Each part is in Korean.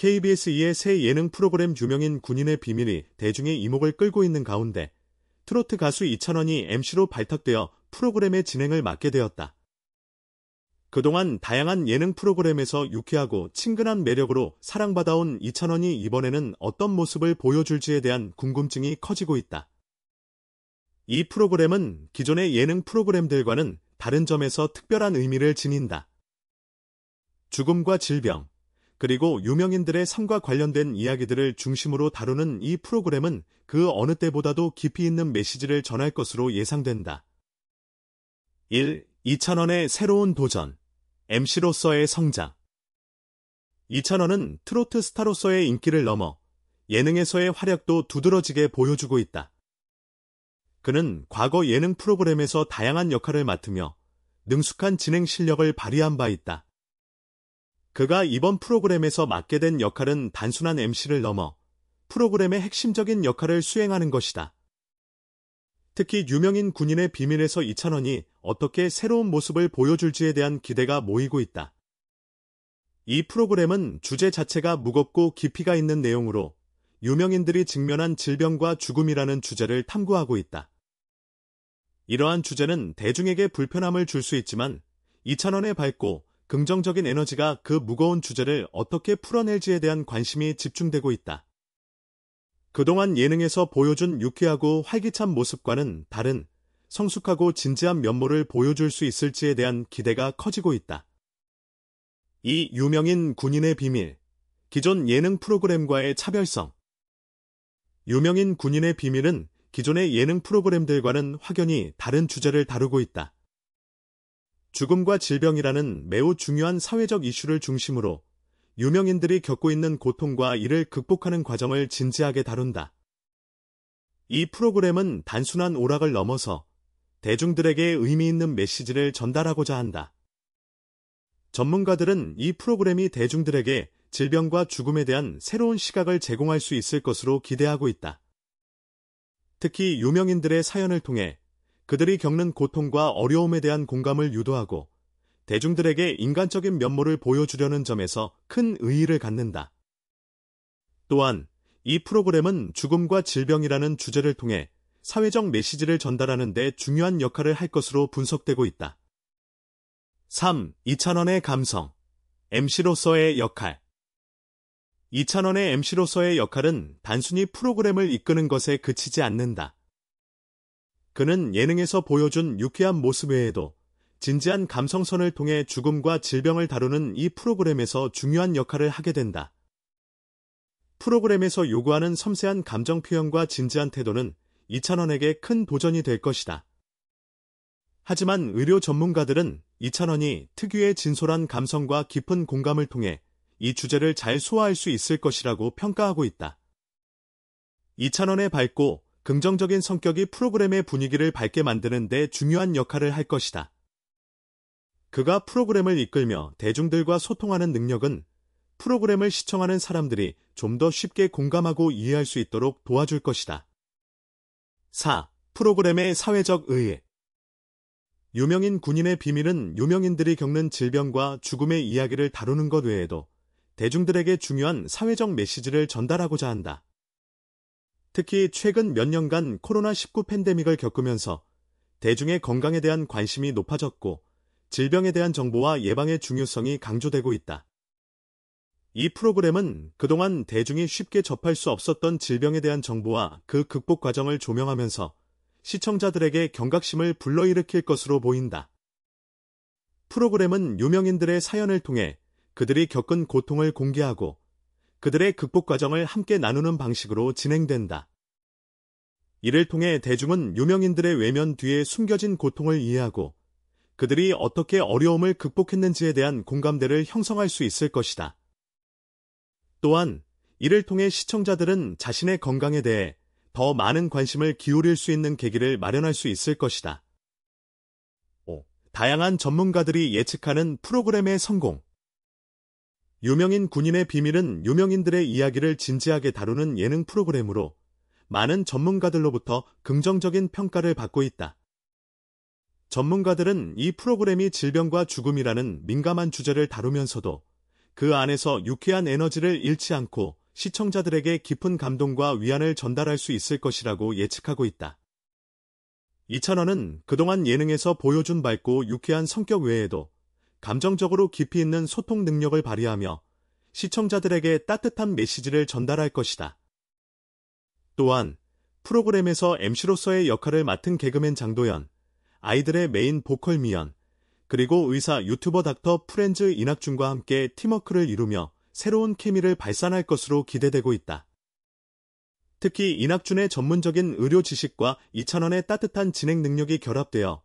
KBS2의 새 예능 프로그램 유명인 군인의 비밀이 대중의 이목을 끌고 있는 가운데 트로트 가수 이찬원이 MC로 발탁되어 프로그램의 진행을 맡게 되었다. 그동안 다양한 예능 프로그램에서 유쾌하고 친근한 매력으로 사랑받아온 이찬원이 이번에는 어떤 모습을 보여줄지에 대한 궁금증이 커지고 있다. 이 프로그램은 기존의 예능 프로그램들과는 다른 점에서 특별한 의미를 지닌다. 죽음과 질병, 그리고 유명인들의 삶과 관련된 이야기들을 중심으로 다루는 이 프로그램은 그 어느 때보다도 깊이 있는 메시지를 전할 것으로 예상된다. 1. 2 0원의 새로운 도전 MC로서의 성장 2 0원은 트로트 스타로서의 인기를 넘어 예능에서의 활약도 두드러지게 보여주고 있다. 그는 과거 예능 프로그램에서 다양한 역할을 맡으며 능숙한 진행 실력을 발휘한 바 있다. 그가 이번 프로그램에서 맡게 된 역할은 단순한 MC를 넘어 프로그램의 핵심적인 역할을 수행하는 것이다. 특히 유명인 군인의 비밀에서 이찬원이 어떻게 새로운 모습을 보여줄지에 대한 기대가 모이고 있다. 이 프로그램은 주제 자체가 무겁고 깊이가 있는 내용으로 유명인들이 직면한 질병과 죽음이라는 주제를 탐구하고 있다. 이러한 주제는 대중에게 불편함을 줄 수 있지만 이찬원의 밝고 긍정적인 에너지가 그 무거운 주제를 어떻게 풀어낼지에 대한 관심이 집중되고 있다. 그동안 예능에서 보여준 유쾌하고 활기찬 모습과는 다른 성숙하고 진지한 면모를 보여줄 수 있을지에 대한 기대가 커지고 있다. 이 유명인 군인의 비밀, 기존 예능 프로그램과의 차별성. 유명인 군인의 비밀은 기존의 예능 프로그램들과는 확연히 다른 주제를 다루고 있다. 죽음과 질병이라는 매우 중요한 사회적 이슈를 중심으로 유명인들이 겪고 있는 고통과 이를 극복하는 과정을 진지하게 다룬다. 이 프로그램은 단순한 오락을 넘어서 대중들에게 의미 있는 메시지를 전달하고자 한다. 전문가들은 이 프로그램이 대중들에게 질병과 죽음에 대한 새로운 시각을 제공할 수 있을 것으로 기대하고 있다. 특히 유명인들의 사연을 통해 그들이 겪는 고통과 어려움에 대한 공감을 유도하고 대중들에게 인간적인 면모를 보여주려는 점에서 큰 의의를 갖는다. 또한 이 프로그램은 죽음과 질병이라는 주제를 통해 사회적 메시지를 전달하는 데 중요한 역할을 할 것으로 분석되고 있다. 3. 이찬원의 감성 MC로서의 역할 이찬원의 MC로서의 역할은 단순히 프로그램을 이끄는 것에 그치지 않는다. 그는 예능에서 보여준 유쾌한 모습 외에도 진지한 감성선을 통해 죽음과 질병을 다루는 이 프로그램에서 중요한 역할을 하게 된다. 프로그램에서 요구하는 섬세한 감정 표현과 진지한 태도는 이찬원에게 큰 도전이 될 것이다. 하지만 의료 전문가들은 이찬원이 특유의 진솔한 감성과 깊은 공감을 통해 이 주제를 잘 소화할 수 있을 것이라고 평가하고 있다. 이찬원의 밝고 긍정적인 성격이 프로그램의 분위기를 밝게 만드는 데 중요한 역할을 할 것이다. 그가 프로그램을 이끌며 대중들과 소통하는 능력은 프로그램을 시청하는 사람들이 좀 더 쉽게 공감하고 이해할 수 있도록 도와줄 것이다. 4. 프로그램의 사회적 의해 유명인 군인의 비밀은 유명인들이 겪는 질병과 죽음의 이야기를 다루는 것 외에도 대중들에게 중요한 사회적 메시지를 전달하고자 한다. 특히 최근 몇 년간 코로나19 팬데믹을 겪으면서 대중의 건강에 대한 관심이 높아졌고 질병에 대한 정보와 예방의 중요성이 강조되고 있다. 이 프로그램은 그동안 대중이 쉽게 접할 수 없었던 질병에 대한 정보와 그 극복 과정을 조명하면서 시청자들에게 경각심을 불러일으킬 것으로 보인다. 프로그램은 유명인들의 사연을 통해 그들이 겪은 고통을 공개하고 그들의 극복 과정을 함께 나누는 방식으로 진행된다. 이를 통해 대중은 유명인들의 외면 뒤에 숨겨진 고통을 이해하고 그들이 어떻게 어려움을 극복했는지에 대한 공감대를 형성할 수 있을 것이다. 또한 이를 통해 시청자들은 자신의 건강에 대해 더 많은 관심을 기울일 수 있는 계기를 마련할 수 있을 것이다. 다양한 전문가들이 예측하는 프로그램의 성공. 유명인 군인의 비밀은 유명인들의 이야기를 진지하게 다루는 예능 프로그램으로 많은 전문가들로부터 긍정적인 평가를 받고 있다. 전문가들은 이 프로그램이 질병과 죽음이라는 민감한 주제를 다루면서도 그 안에서 유쾌한 에너지를 잃지 않고 시청자들에게 깊은 감동과 위안을 전달할 수 있을 것이라고 예측하고 있다. 이찬원은 그동안 예능에서 보여준 밝고 유쾌한 성격 외에도 감정적으로 깊이 있는 소통 능력을 발휘하며 시청자들에게 따뜻한 메시지를 전달할 것이다. 또한 프로그램에서 MC로서의 역할을 맡은 개그맨 장도연, 아이들의 메인 보컬 미연, 그리고 의사 유튜버 닥터 프렌즈 이낙준과 함께 팀워크를 이루며 새로운 케미를 발산할 것으로 기대되고 있다. 특히 이낙준의 전문적인 의료 지식과 이찬원의 따뜻한 진행 능력이 결합되어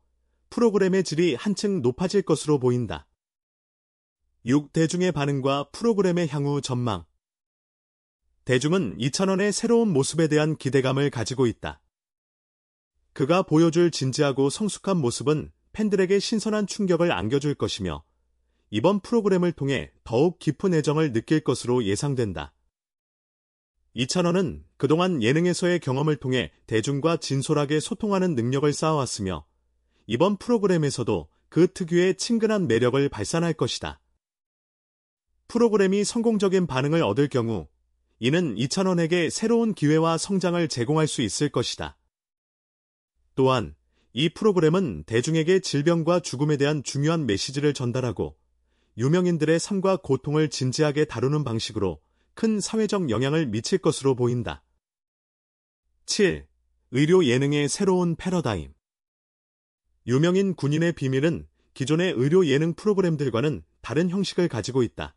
프로그램의 질이 한층 높아질 것으로 보인다. 6. 대중의 반응과 프로그램의 향후 전망 대중은 이찬원의 새로운 모습에 대한 기대감을 가지고 있다. 그가 보여줄 진지하고 성숙한 모습은 팬들에게 신선한 충격을 안겨줄 것이며 이번 프로그램을 통해 더욱 깊은 애정을 느낄 것으로 예상된다. 이찬원은 그동안 예능에서의 경험을 통해 대중과 진솔하게 소통하는 능력을 쌓아왔으며 이번 프로그램에서도 그 특유의 친근한 매력을 발산할 것이다. 프로그램이 성공적인 반응을 얻을 경우 이는 이찬원에게 새로운 기회와 성장을 제공할 수 있을 것이다. 또한 이 프로그램은 대중에게 질병과 죽음에 대한 중요한 메시지를 전달하고 유명인들의 삶과 고통을 진지하게 다루는 방식으로 큰 사회적 영향을 미칠 것으로 보인다. 7. 의료 예능의 새로운 패러다임 유명인 군인의 비밀은 기존의 의료 예능 프로그램들과는 다른 형식을 가지고 있다.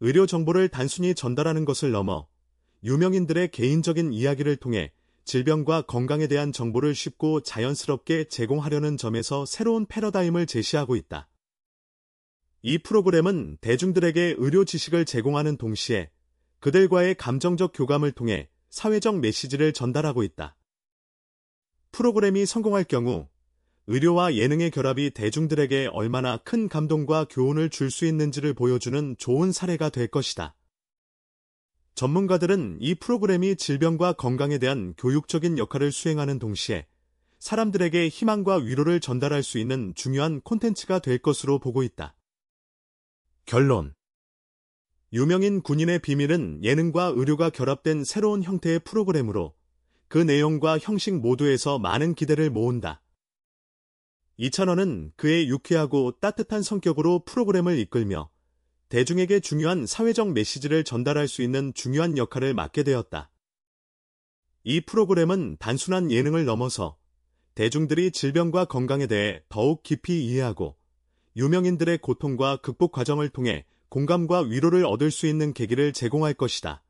의료 정보를 단순히 전달하는 것을 넘어 유명인들의 개인적인 이야기를 통해 질병과 건강에 대한 정보를 쉽고 자연스럽게 제공하려는 점에서 새로운 패러다임을 제시하고 있다. 이 프로그램은 대중들에게 의료 지식을 제공하는 동시에 그들과의 감정적 교감을 통해 사회적 메시지를 전달하고 있다. 프로그램이 성공할 경우 의료와 예능의 결합이 대중들에게 얼마나 큰 감동과 교훈을 줄 수 있는지를 보여주는 좋은 사례가 될 것이다. 전문가들은 이 프로그램이 질병과 건강에 대한 교육적인 역할을 수행하는 동시에 사람들에게 희망과 위로를 전달할 수 있는 중요한 콘텐츠가 될 것으로 보고 있다. 결론 유명인 군인의 비밀은 예능과 의료가 결합된 새로운 형태의 프로그램으로 그 내용과 형식 모두에서 많은 기대를 모은다. 이찬원은 그의 유쾌하고 따뜻한 성격으로 프로그램을 이끌며 대중에게 중요한 사회적 메시지를 전달할 수 있는 중요한 역할을 맡게 되었다. 이 프로그램은 단순한 예능을 넘어서 대중들이 질병과 건강에 대해 더욱 깊이 이해하고 유명인들의 고통과 극복 과정을 통해 공감과 위로를 얻을 수 있는 계기를 제공할 것이다.